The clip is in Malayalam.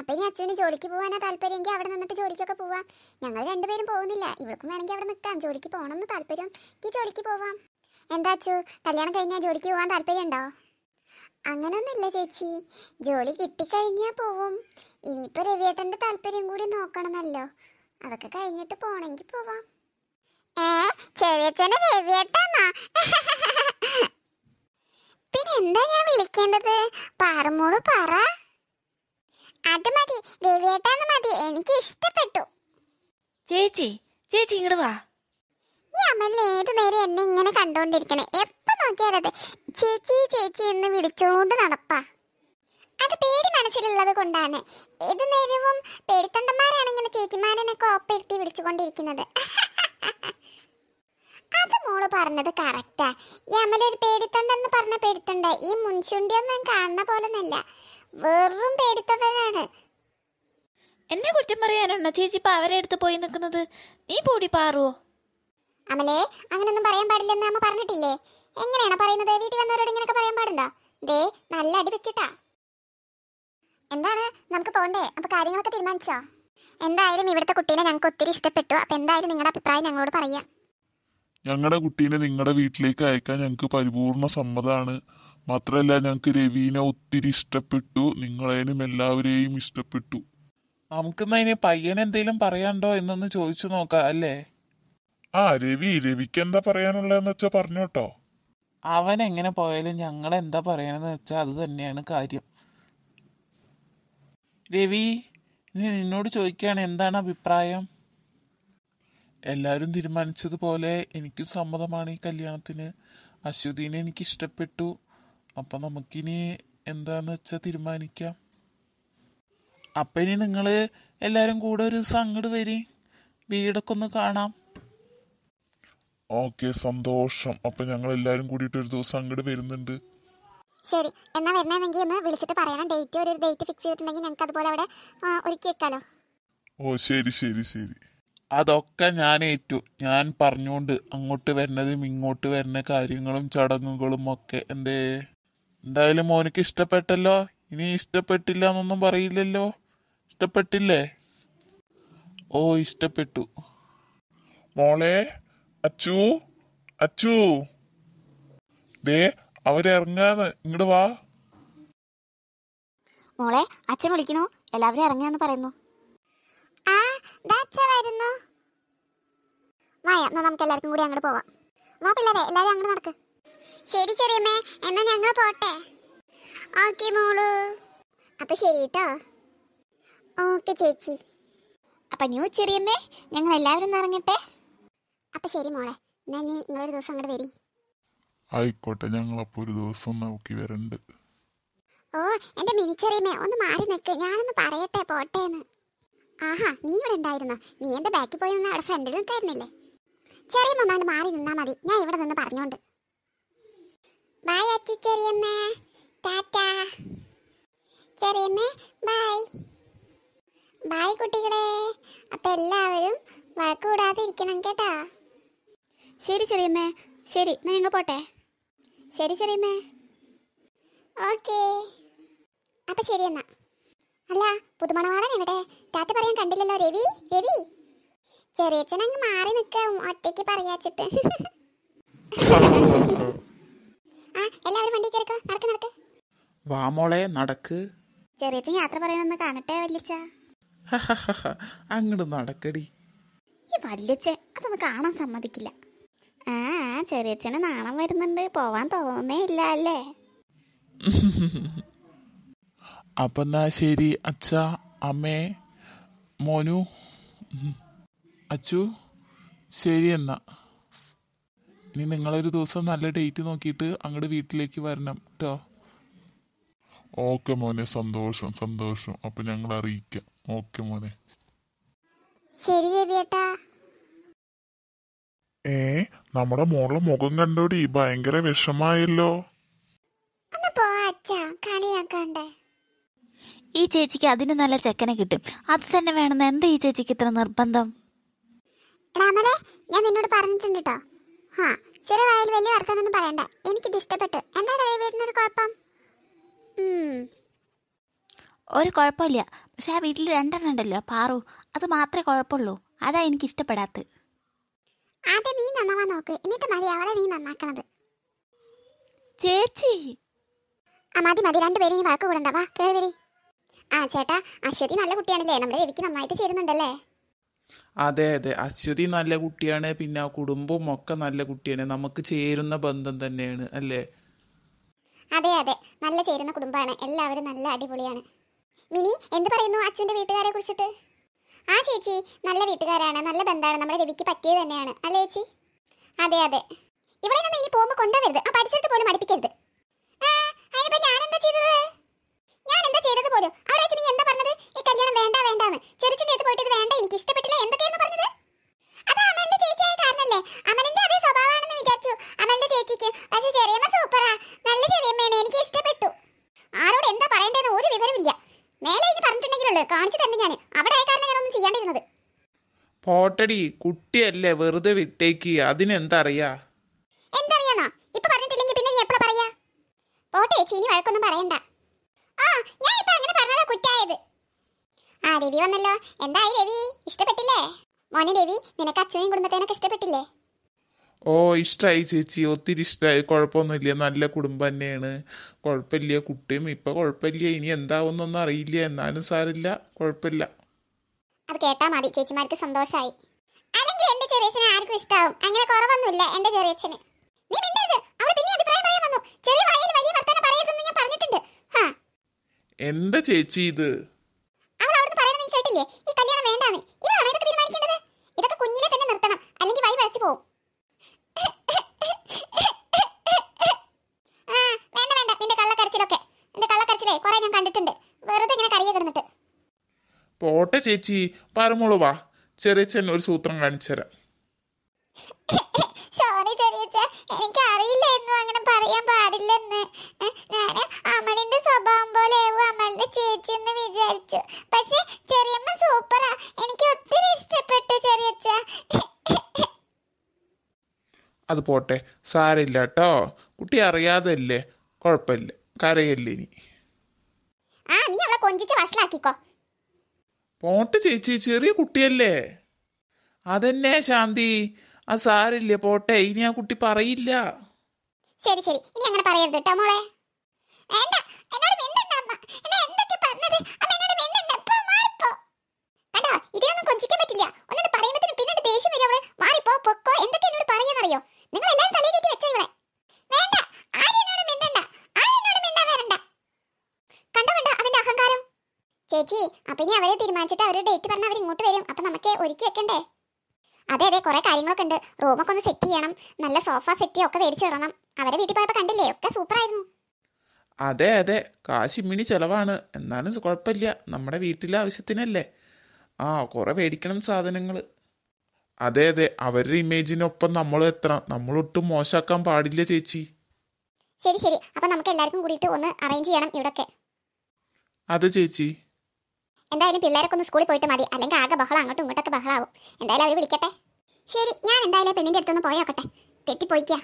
അപ്പൊ ഇനി അച്ഛന് ജോലിക്ക് പോകാനാ താല്പര്യമെങ്കിൽ അവിടെ നിന്നിട്ട് ജോലിക്കൊക്കെ പോവാം ഞങ്ങൾ രണ്ടുപേരും പോകുന്നില്ല ഇവൾക്കും വേണമെങ്കിൽ അവിടെ നിൽക്കാം ജോലിക്ക് പോകണമെന്ന് താല്പര്യം ഈ ജോലിക്ക് പോവാം എന്താ അച്ചു കല്യാണം കഴിഞ്ഞാൽ ജോലിക്ക് പോകാൻ താല്പര്യം ഉണ്ടോ അങ്ങനൊന്നുമില്ല ചേച്ചി ജോലി കിട്ടിക്കഴിഞ്ഞാൽ പോവും ഇനിയിപ്പോൾ രവിയേട്ടൻ്റെ താല്പര്യം കൂടി നോക്കണമല്ലോ അതൊക്കെ കഴിഞ്ഞിട്ട് പോണെങ്കിൽ പോവാം ഏ പിന്നെ എന്താ ഞാൻ വിളിക്കേണ്ടത് പാറമോള് പറ അത് മതി ദേവിയേട്ടാന്ന് മതി എനിക്ക് ഇഷ്ടപ്പെട്ടു ചേച്ചി ചേച്ചി ഇങ്ങോട്ട് വാ ഈ അമലിൽ ഏത് നേരം എന്നെ ഇങ്ങനെ കണ്ടോണ്ടിരിക്കണേ എപ്പോ നോക്കിയാലത് ചേച്ചി ചേച്ചി എന്ന് വിളിച്ചോണ്ട് നടപ്പാ അത് പേടി മനസ്സിലുള്ളത് കൊണ്ടാണ് ഏത് നേരവും പേടിത്തൊണ്ടന്മാരാണ് ഇങ്ങനെ ചേച്ചിമാരനൊക്കെ ഒപ്പിരുത്തി വിളിച്ചുകൊണ്ടിരിക്കുന്നത് അത് മോള് പറഞ്ഞത് കറക്റ്റാ ഈ അമലൊരു പേടിത്തൊണ്ടെന്ന് പറഞ്ഞ പേടിത്തൊണ്ട ഈ മുൻചുണ്ടിയൊന്നും കാണുന്ന ഒന്നല്ല വെറും പേടിത്തൊടലാണ് എന്നെ കുറ്റം പറയാനാണോ ചേച്ചി ഇപ്പൊ അവരെ അടുത്ത് പോയി നിൽക്കുന്നത് നീ പോടി പാറുവോ അമലെ അങ്ങനൊന്നും പറയാൻ പാടില്ലെന്ന് അമ്മ പറഞ്ഞിട്ടില്ലേ എങ്ങനെയാണ് പറയുന്നത് വീട്ടിൽ വന്നവരോട് ഇങ്ങനെയൊക്കെ പറയാൻ പാടുണ്ടോ ദേ നല്ല അടി വെക്കിട്ടാ എന്താണ് നമുക്ക് പോണ്ടേ അപ്പൊ കാര്യങ്ങളൊക്കെ തീരുമാനിച്ചോ എന്തായാലും ഇവിടുത്തെ കുട്ടീനെ ഞങ്ങൾക്ക് ഒത്തിരി ഇഷ്ടപ്പെട്ടു അപ്പൊ എന്തായാലും നിങ്ങളുടെ അഭിപ്രായം ഞങ്ങളോട് പറയാം ഞങ്ങളുടെ കുട്ടീനെ നിങ്ങളുടെ വീട്ടിലേക്ക് അയക്കാൻ ഞങ്ങൾക്ക് പരിപൂർണ സമ്മതമാണ് മാത്രമല്ല ഞങ്ങൾക്ക് രവീനെ ഒത്തിരി ഇഷ്ടപ്പെട്ടു നിങ്ങളേനും എല്ലാവരെയും ഇഷ്ടപ്പെട്ടു നമുക്കിന്ന് അതിന് പയ്യൻ എന്തേലും പറയാണ്ടോ എന്നൊന്ന് ചോദിച്ചു നോക്കാം അല്ലേ ആ രവി രവിക്ക് എന്താ പറയാനുള്ളതെന്ന് വെച്ചാ പറഞ്ഞോട്ടോ അവൻ എങ്ങനെ പോയാലും ഞങ്ങൾ എന്താ പറയണെന്ന് വെച്ചാ അത് തന്നെയാണ് കാര്യം രവി നീ നിന്നോട് ചോദിക്കുകയാണ് എന്താണ് അഭിപ്രായം എല്ലാവരും തീരുമാനിച്ചതുപോലെ എനിക്കും സമ്മതമാണ് ഈ കല്യാണത്തിന് അശ്വതിനെ എനിക്ക് ഇഷ്ടപ്പെട്ടു അപ്പൊ നമുക്കിനി എന്താന്ന് വെച്ചാ തീരുമാനിക്കാം അപ്പൊ ഇനി നിങ്ങള് എല്ലാരും കൂടെ ഒരു അങ്ങോട്ട് വരി വീടൊക്കെ ഒന്ന് കാണാം ഓക്കെ സന്തോഷം അപ്പൊ ഞങ്ങൾ എല്ലാരും കൂടിയിട്ട് ഒരു ദിവസം അങ്ങട് വരുന്നുണ്ട് ശരി എന്നാ വരണമെങ്കിൽ ഒന്ന് വിളിച്ചിട്ട് പറയണം ഡേറ്റ് ഒരു ഡേറ്റ് ഫിക്സ് ചെയ്തിട്ടുണ്ടെങ്കിൽ ഞങ്ങൾക്ക് അതുപോലെ അവിടെ ഒരുക്കി വെക്കാലോ ഓ ശരി ശരി ശരി അതൊക്കെ ഞാൻ ഏറ്റു ഞാൻ പറഞ്ഞുകൊണ്ട് അങ്ങോട്ട് വരുന്നതും ഇങ്ങോട്ട് വരുന്ന കാര്യങ്ങളും ചടങ്ങുകളും ഒക്കെ എന്തേ എന്തായാലും മോനിക്ക് ഇഷ്ടപ്പെട്ടല്ലോ ഇനി ഇഷ്ടപ്പെട്ടില്ല എന്നൊന്നും പറയില്ലല്ലോ ഇഷ്ടപ്പെട്ടില്ലേ ഓ ഇഷ്ടപ്പെട്ടു മോളെ അച്ചു അച്ചു ദേ അവരിറങ്ങാന്ന് ഇങ്ങോട്ട് വാ മോളെ അച്ഛൻ വിളിക്കണോ എല്ലാവരും ഇറങ്ങാന്ന് പറയുന്നു ആ വരുന്നു നമുക്ക് എല്ലാവർക്കും കൂടി അങ്ങോട്ട് പോവാം വാ പിള്ളേരെ എല്ലാവരും അങ്ങോട്ട് നടക്ക് ശരി ചെറിയമ്മേ എന്നാ ഞങ്ങൾ പോട്ടെ ഓക്കെ മോള് അപ്പൊ ശരി കേട്ടോ ഓക്കെ ചേച്ചി അപ്പൊ ന്യൂ ചെറിയമ്മേ ഞങ്ങൾ എല്ലാവരും ഇറങ്ങട്ടെ അപ്പൊ ശരി മോളെ എന്നാ നീ നിങ്ങളൊരു ദിവസം അങ്ങോട്ട് വരി ആയിക്കോട്ടെ ഞങ്ങളപ്പോ ഒരു ദിവസം നോക്കി വരണ്ട് ഓ എന്റെ മിനിച്ചെറിയമ്മേ ഒന്ന് മാറി നിൽക്ക് ഞാനൊന്ന് പറയട്ടെ പോട്ടേന്ന് ആഹാ നീ ഇവിടെ ഉണ്ടായിരുന്നോ നീ എന്റെ ബാക്കിൽ പോയി ഒന്ന് അവിടെ ഫ്രണ്ടിൽ നിൽക്കായിരുന്നില്ലേ ചെറിയമ്മ മൊന്നാണ്ട് മാറി നിന്നാ മതി ഞാൻ ഇവിടെ നിന്ന് പറഞ്ഞോണ്ട് ബായ് അച്ചു ചെറിയമ്മ ടാറ്റ ചെറിയമ്മ ബൈ ബായ് കുട്ടികളെ അപ്പം എല്ലാവരും വഴക്ക് കൂടാതെ ഇരിക്കണം കേട്ടാ ശരി ചെറിയമ്മേ ശരി എന്നാ ഞങ്ങൾ പോട്ടെ ശരി ചെറിയമ്മേ ഓക്കേ അപ്പം ശരി അല്ല പുതുമണവാളൻ എവിടെ ടാറ്റ പറയാൻ കണ്ടില്ലല്ലോ രവി രവി ചെറിയച്ഛൻ അങ്ങ് മാറി നിൽക്കാം ഒറ്റയ്ക്ക് പറയാച്ചിട്ട് എല്ലാവരും വണ്ടി കയറിക്കോ നടക്ക് നടക്ക് വാ മോളെ നടക്ക് ചെറിയച്ചൻ യാത്ര പറയണമെന്ന് കാണട്ടെ വല്യച്ച അങ്ങോട്ട് നടക്കടി ഈ വല്യച്ചൻ അതൊന്ന് കാണാൻ സമ്മതിക്കില്ല ആ ചെറിയച്ചനെ നാണം വരുന്നുണ്ട് പോവാൻ തോന്നുന്നേ ഇല്ല അല്ലേ അപ്പന്നാ ശരി അച്ഛ അമ്മേ മോനു അച്ചു ശരി എന്നാ ഇനി നിങ്ങളൊരു ദിവസം നല്ല ഡേറ്റ് നോക്കിയിട്ട് അങ്ങോട്ട് വീട്ടിലേക്ക് വരണം കേട്ടോ ഓക്കെ മോനെ സന്തോഷം സന്തോഷം അപ്പൊ ഞങ്ങൾ അറിയിക്കാം ഓക്കെ മോനെ ശരി ഏ നമ്മുടെ മോളെ മുഖം കണ്ടോടി ഭയങ്കര വിഷമായല്ലോ പോ അച്ഛാ ഈ ചേച്ചിക്ക് അതിന് നല്ല ചെക്കനെ കിട്ടും അത് തന്നെ വേണമെന്ന് എന്താ ഈ ചേച്ചിക്ക് ഇത്ര നിർബന്ധം ഞാൻ നിന്നോട് പറഞ്ഞിട്ടുണ്ട് കേട്ടോ ഹാ ചെറുവായിൽ വലിയ വർത്തനൊന്നും പറയണ്ട എനിക്കിത് ഇഷ്ടപ്പെട്ടു എന്താണ് വീടിനൊരു കുഴപ്പം ഒരു കുഴപ്പമില്ല പക്ഷെ ആ വീട്ടിൽ രണ്ടെണ്ണം ഉണ്ടല്ലോ പാറു അത് മാത്രമേ കുഴപ്പമുള്ളൂ അതാ എനിക്ക് ഇഷ്ടപ്പെടാത്ത ആദ്യം നീ നന്നാവാൻ നോക്ക് എന്നിട്ട് മതി അവളെ നീ നന്നാക്കണത് ചേച്ചി ആ മതി മതി രണ്ടുപേരും ഈ വഴക്ക് കൂടണ്ട കേറി കയറി ആ ചേട്ടാ അശ്വതി നല്ല കുട്ടിയാണല്ലേ നമ്മുടെ രവിക്ക് നന്നായിട്ട് ചേരുന്നുണ്ടല്ലേ അതെ അതെ അശ്വതി നല്ല കുട്ടിയാണ് പിന്നെ ആ കുടുംബവും ഒക്കെ നല്ല കുട്ടിയാണ് നമുക്ക് ചേരുന്ന ബന്ധം തന്നെയാണ് അല്ലേ അതെ അതെ നല്ല ചേരുന്ന കുടുംബമാണ് എല്ലാവരും നല്ല അടിപൊളിയാണ് മിനി എന്ത് പറയുന്നു അച്ഛന്റെ വീട്ടുകാരെ കുറിച്ചിട്ട് ആ ചേച്ചി നല്ല വീട്ടുകാരാണ് നല്ല ബന്ധമാണ് നമ്മുടെ രവിക്ക് പറ്റിയത് തന്നെയാണ് അല്ലേ ചേച്ചി അതെ അതെ ഇവിടെ നിന്ന് ഇനി പോകുമ്പോൾ കൊണ്ടുവരരുത് ആ പരിസരത്ത് പോലും അടുപ്പിക്കരുത് ഉള്ളു കാണിച്ചു തന്നെ ഞാൻ അവിടെ ആയ കാരണം ഞാനൊന്നും ചെയ്യാണ്ടിരുന്നത് പോട്ടടി കുട്ടിയല്ലേ വെറുതെ വിട്ടേക്ക് അതിനെന്തറിയാ എന്തറിയാന്നാ ഇപ്പൊ പറഞ്ഞിട്ടില്ലെങ്കിൽ പിന്നെ നീ എപ്പോഴാ പറയാ പോട്ടെ ചീനി വഴക്കൊന്നും പറയണ്ട ആ ഞാൻ ഇപ്പൊ അങ്ങനെ പറഞ്ഞതാ കുറ്റായത് ആ രവി വന്നല്ലോ എന്തായി രവി ഇഷ്ടപ്പെട്ടില്ലേ മോനെ രവി നിനക്ക് അച്ഛനെയും കുടുംബത്തേനൊക്കെ ഇഷ്ടപ്പെട്ടില്ലേ ഓ ഇഷ്ടമായി ചേച്ചി ഒത്തിരി ഇഷ്ടമായി കുഴപ്പമൊന്നുമില്ല നല്ല കുടുംബം തന്നെയാണ് കുഴപ്പമില്ല കുട്ടിയും ഇപ്പം കുഴപ്പമില്ല ഇനി എന്താവുന്നൊന്നും അറിയില്ല എന്നാലും സാരില്ല കുഴപ്പമില്ല അത് കേട്ടാ മതി ചേച്ചിമാർക്ക് സന്തോഷമായി അല്ലെങ്കിൽ എന്റെ ചെറിയച്ചനെ ആർക്കും ഇഷ്ടാവും അങ്ങനെ കുറവൊന്നുമില്ല എന്റെ ചെറിയച്ഛന് നീ മിണ്ടരുത് അവൾ പിന്നെ അഭിപ്രായം പറയാൻ വന്നു ചെറിയ വായിൽ വലിയ വർത്തമാനം പറയരുതെന്ന് ഞാൻ പറഞ്ഞിട്ടുണ്ട് എന്താ ചേച്ചി ഇത് അവൾ അവിടുന്ന് പറയുന്നത് നീ കേട്ടില്ലേ ഈ കല്യാണം വേണ്ടാന്ന് ഇവരാണോ ഇതൊക്കെ തീരുമാനിക്കേണ്ടത് ഇതൊക്കെ കുഞ്ഞിലെ തന്നെ നിർത്തണം അല്ലെങ്കിൽ വഴി പഴച്ചു പോകും പോട്ടെ ചേച്ചി പറമോളൂ വാ ചെറിയച്ഛൻ ഒരു സൂത്രം കാണിച്ചുതരാം സോറി എനിക്ക് അറിയില്ലായിരുന്നു അങ്ങനെ പറയാൻ ഞാൻ സ്വഭാവം പോലെ ചെറിയമ്മ സൂപ്പറാ എനിക്ക് ഒത്തിരി ഇഷ്ടപ്പെട്ടു അത് പോട്ടെ സാരില്ല കേട്ടോ കുട്ടി അറിയാതല്ലേ കുഴപ്പമില്ല കരയല്ലേ ഇനി ആ നീ അവളെ കൊഞ്ചിച്ച് വഷളാക്കിക്കോ പോട്ട് ചേച്ചി ചെറിയ കുട്ടിയല്ലേ അതെന്നെ ശാന്തി ആ സാരില്ലേ പോട്ടെ ഇനി ആ കുട്ടി പറയില്ല ശരി ശരി ഇനി അങ്ങനെ പറയരുത് മോളെ വേണ്ട എന്നോട് മിണ്ടണ്ട അമ്മ എന്നെ അമ്മ എന്നോട് മിണ്ടണ്ട പോ കണ്ടോ പറ്റില്ല പിന്നീട് ദേഷ്യം വരും നിങ്ങൾ വേണ്ട എന്നോട് മിണ്ടണ്ട എന്നോട് അതിന്റെ അഹങ്കാരം ചേച്ചി അപ്പൊ ഇനി അവരെ തീരുമാനിച്ചിട്ട് അവർ ഡേറ്റ് പറഞ്ഞാൽ അവർ ഇങ്ങോട്ട് വരും അപ്പം നമുക്ക് ഒരുക്കി വെക്കണ്ടേ അതെ അതെ കുറേ കാര്യങ്ങളൊക്കെ ഉണ്ട് റൂമൊക്കെ ഒന്ന് സെറ്റ് ചെയ്യണം നല്ല സോഫ സെറ്റ് ഒക്കെ മേടിച്ചു ഇടണം അവരെ വീട്ടിൽ പോയപ്പോൾ കണ്ടില്ലേ ഒക്കെ സൂപ്പറായിരുന്നു അതെ അതെ കാശ് ഇമ്മിണി ചിലവാണ് എന്നാലും കുഴപ്പമില്ല നമ്മുടെ വീട്ടിലെ ആവശ്യത്തിനല്ലേ ആ കുറേ മേടിക്കണം സാധനങ്ങൾ അതെ അതെ അവരുടെ ഇമേജിനൊപ്പം നമ്മൾ എത്ര നമ്മളൊട്ടും മോശാക്കാൻ പാടില്ല ചേച്ചി ശരി ശരി അപ്പൊ നമുക്ക് എല്ലാവർക്കും കൂടിയിട്ട് ഒന്ന് അറേഞ്ച് ചെയ്യണം ഇവിടൊക്കെ അതെ ചേച്ചി എന്തായാലും പിള്ളേരൊക്കെ ഒന്ന് സ്കൂളിൽ പോയിട്ട് മതി അല്ലെങ്കിൽ ആകെ ബഹളം അങ്ങോട്ടും ഇങ്ങോട്ടൊക്കെ ബഹളാവും എന്തായാലും അവർ വിളിക്കട്ടെ ശരി ഞാൻ എന്തായാലും പെണ്ണിൻ്റെ അടുത്തൊന്ന് പോയോക്കട്ടെ തെറ്റിപ്പോയിക്കാം